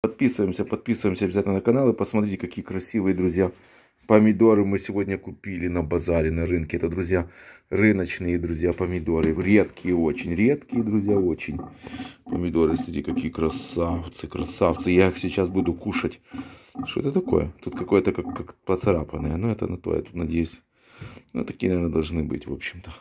Подписываемся, подписываемся обязательно на канал и посмотрите, какие красивые, друзья, помидоры мы сегодня купили на базаре, на рынке. Это, друзья, рыночные, друзья, помидоры. Редкие очень, редкие, друзья, очень. Помидоры, смотрите, какие красавцы, красавцы. Я их сейчас буду кушать. Что это такое? Тут какое-то как, как поцарапанное. Ну, это на то, я тут надеюсь. Ну, такие, наверное, должны быть, в общем-то.